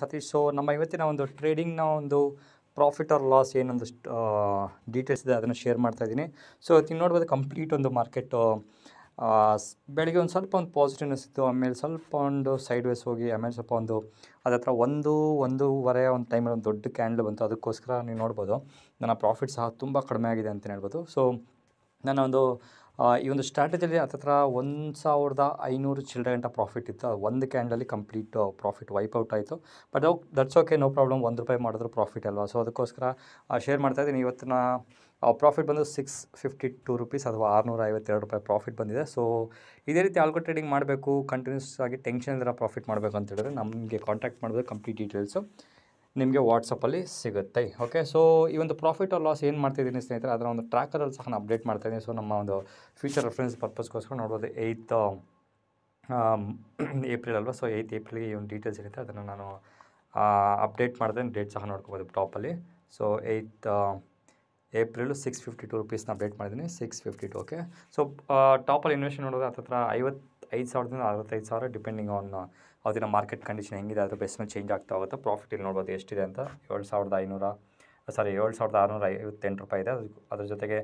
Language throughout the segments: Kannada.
ಸತೀಶ್ ಸೊ ನಮ್ಮ ಇವತ್ತಿನ ಒಂದು ಟ್ರೇಡಿಂಗ್ನ ಒಂದು ಪ್ರಾಫಿಟ್ ಆರ್ ಲಾಸ್ ಏನೊಂದು ಡೀಟೇಲ್ಸ್ ಇದೆ ಅದನ್ನು ಶೇರ್ ಮಾಡ್ತಾ ಇದ್ದೀನಿ ಸೊ ಇವತ್ತಿಗೆ ನೋಡ್ಬೋದು ಕಂಪ್ಲೀಟ್ ಒಂದು ಮಾರ್ಕೆಟು ಬೆಳಗ್ಗೆ ಒಂದು ಸ್ವಲ್ಪ ಒಂದು ಪಾಸಿಟಿವ್ ಇತ್ತು ಆಮೇಲೆ ಸ್ವಲ್ಪ ಒಂದು ಸೈಡ್ ವೇಸ್ ಹೋಗಿ ಆಮೇಲೆ ಸ್ವಲ್ಪ ಒಂದು ಅದ್ರ ಹತ್ರ ಒಂದು ಒಂದೂವರೆ ಒಂದು ಟೈಮಲ್ಲಿ ಒಂದು ದೊಡ್ಡ ಕ್ಯಾಂಡಲ್ ಬಂತು ಅದಕ್ಕೋಸ್ಕರ ನೀವು ನೋಡ್ಬೋದು ನನ್ನ ಪ್ರಾಫಿಟ್ ಸಹ ತುಂಬ ಕಡಿಮೆ ಆಗಿದೆ ಅಂತಲೇ ಹೇಳ್ಬೋದು ಸೊ ನನ್ನ ಒಂದು ಈ ಒಂದು ಸ್ಟ್ರಾಟಜಿಯಲ್ಲಿ ಹತ್ತಿರ ಒಂದು ಸಾವಿರದ ಐನೂರು ಚಿಲ್ಡ್ರೆ ಗಂಟ ಪ್ರಾಫಿಟ್ ಇತ್ತು ಒಂದು ಕ್ಯಾಂಡಲ್ಲಿ ಕಂಪ್ಲೀಟ್ ಪ್ರಾಫಿಟ್ ವೈಪ್ ಔಟ್ ಆಯಿತು ಬಟ್ ಅವು ದಟ್ಸ್ ಓಕೆ ನೋ ಪ್ರಾಬ್ಲಮ್ ಒಂದು ರೂಪಾಯಿ ಮಾಡಿದ್ರು ಪ್ರಾಫಿಟ್ ಅಲ್ವಾ ಸೊ ಅದಕ್ಕೋಸ್ಕರ ಶೇರ್ ಮಾಡ್ತಾ ಇದ್ದೀನಿ ಇವತ್ತಿನ ಪ್ರಾಫಿಟ್ ಬಂದು ಸಿಕ್ಸ್ ಫಿಫ್ಟಿ ಟು ರುಪೀಸ್ ಅಥವಾ ಆರುನೂರ ಐವತ್ತೆರಡು ರೂಪಾಯಿ ಪ್ರಾಫಿಟ್ ಬಂದಿದೆ ಸೊ ಇದೇ ರೀತಿ ಆಲ್ಗೋ ಟ್ರೇಡಿಂಗ್ ಮಾಡಬೇಕು ಕಂಟಿನ್ಯೂಸ್ ಆಗಿ ಟೆನ್ಷನ್ ಇರೋ ಪ್ರಾಫಿಟ್ ಮಾಡಬೇಕು ಅಂತ ಹೇಳಿದ್ರೆ ನಮಗೆ ಕಾಂಟ್ಯಾಕ್ಟ್ ಮಾಡಬೇಕು ಕಂಪ್ಲೀಟ್ ಡೀಟೇಲ್ಸು ನಿಮಗೆ ವಾಟ್ಸಪ್ಪಲ್ಲಿ ಸಿಗುತ್ತೆ ಓಕೆ ಸೊ ಈ ಒಂದು ಪ್ರಾಫಿಟ್ ಆರ್ ಲಾಸ್ ಏನು ಮಾಡ್ತಿದ್ದೀನಿ ಸ್ನೇಹಿತರೆ ಅದರ ಒಂದು ಟ್ರ್ಯಾಕರಲ್ಲಿ ಸಹ ನಾನು ಅಪ್ಡೇಟ್ ಮಾಡ್ತಾಯಿದ್ದೀನಿ ಸೊ ನಮ್ಮ ಒಂದು ಫ್ಯೂಚರ್ ರೆಫರೆನ್ಸ್ ಪರ್ಪಸ್ಗೋಸ್ಕರ ನೋಡ್ಬೋದು ಏಯ್ತ್ ಏಪ್ರಿಲ್ um, ಅಲ್ವಾ ಸೊ ಏಯ್ತ್ ಏಪ್ರಿಲ್ಗೆ ಈ ಒಂದು ಡೀಟೇಲ್ಸ್ ಇರುತ್ತೆ ಅದನ್ನು ನಾನು ಅಪ್ಡೇಟ್ ಮಾಡಿದೆ ಡೇಟ್ ಸಹ ನೋಡ್ಕೋಬೋದು ಟಾಪಲ್ಲಿ so eighth April six fifty two ರುಪೀಸ್ನ ಅಪ್ಡೇಟ್ ಮಾಡಿದ್ದೀನಿ six fifty two okay so ಟಾಪಲ್ಲಿ ಇನ್ವೆಸ್ಟ್ ನೋಡೋದು ಹತ್ತತ್ರ ಐವತ್ತು ಐದು ಸಾವಿರದಿಂದ ಅರವತ್ತೈದು ಸಾವಿರ ಡಿಪೆಂಡಿಂಗ್ ಆನ್ ಅದನ್ನು ಮಾರ್ಕೆಟ್ ಕಂಡೀಷನ್ ಹೆಂಗಿದೆ ಅದ್ರ ಬೇಸ್ ಮೇಲೆ ಚೇಂಜ್ ಆಗ್ತಾ ಹೋಗುತ್ತೆ ಪ್ರಾಫಿಟ್ ಇಲ್ಲಿ ನೋಡ್ಬೋದು ಎಷ್ಟಿದೆ ಅಂತ ಏಳು ಸಾವಿರದ ಐನೂರ ಸಾರಿ ಏಳು ಸಾವಿರದ ಆರುನೂರ ಐವತ್ತೆಂಟು ರೂಪಾಯಿ ಇದೆ ಅದು ಅದ್ರ ಜೊತೆಗೆ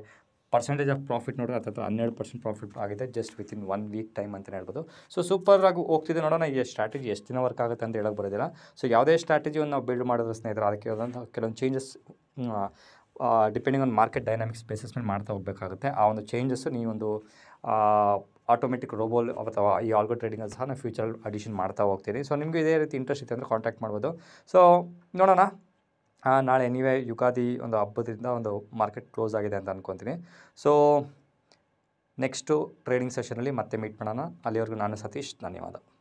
ಪರ್ಸೆಂಟೇಜ್ ಆಫ್ ಪ್ರಾಫಿಟ್ ನೋಡಿದ್ರೆ ಹತ್ರ ಹನ್ನೆರಡು ಪರ್ಸೆಂಟ್ ಪ್ರಾಫಿಟ್ ಆಗಿದೆ just within one week time ಅಂತಲೇ ಹೇಳ್ಬೋದು ಸೊ ಸೂಪರಾಗಿ ಹೋಗ್ತಿದೆ ನೋಡೋಣ ಈ ಸ್ಟ್ರಾಟಜಿ ಎಷ್ಟು ದಿನ ವರ್ಕ್ ಆಗುತ್ತೆ ಅಂತ ಹೇಳೋಕ್ಕೆ ಬರೋದಿಲ್ಲ ಸೊ ಯಾವುದೇ ಸ್ಟ್ರಾಟಜಿಯನ್ನು ನಾವು ಬಿಲ್ಡ್ ಮಾಡಿದ್ರೆ ಸ್ನೇಹಿತರೆ ಅದಕ್ಕೆ ಆದಂಥ ಕೆಲವೊಂದು changes depending on market dynamics basis ಮೇಲೆ ಮಾಡ್ತಾ ಹೋಗಬೇಕಾಗುತ್ತೆ ಆ ಒಂದು ಚೇಂಜಸ್ಸು ನೀವೊಂದು ಆಟೋಮೆಟಿಕ್ ರೋಬೋಲ್ ಅಥವಾ ಈ ಆಲ್ಗೋ ಟ್ರೇಡಿಂಗಲ್ಲಿ ಸಹ ನಾನು ಫ್ಯೂಚರ್ ಅಡಿಷನ್ ಮಾಡ್ತಾ ಹೋಗ್ತೀನಿ ಸೊ ನಿಮಗೆ ಇದೇ ರೀತಿ ಇಂಟ್ರೆಸ್ಟ್ ಇತ್ತು ಅಂದರೆ ಕಾಂಟ್ಯಾಕ್ಟ್ ಮಾಡ್ಬೋದು ಸೊ ನೋಡೋಣ ನಾಳೆ ಎನಿವೆ ಯುಗಾದಿ ಒಂದು ಹಬ್ಬದಿಂದ ಒಂದು ಮಾರ್ಕೆಟ್ ಕ್ಲೋಸ್ ಆಗಿದೆ ಅಂತ ಅನ್ಕೊತೀನಿ ಸೊ ನೆಕ್ಸ್ಟು ಟ್ರೇಡಿಂಗ್ ಸೆಷನಲ್ಲಿ ಮತ್ತೆ ಮೀಟ್ ಮಾಡೋಣ ಅಲ್ಲಿವರೆಗೂ ನಾನು ಸತೀಶ್ ಧನ್ಯವಾದ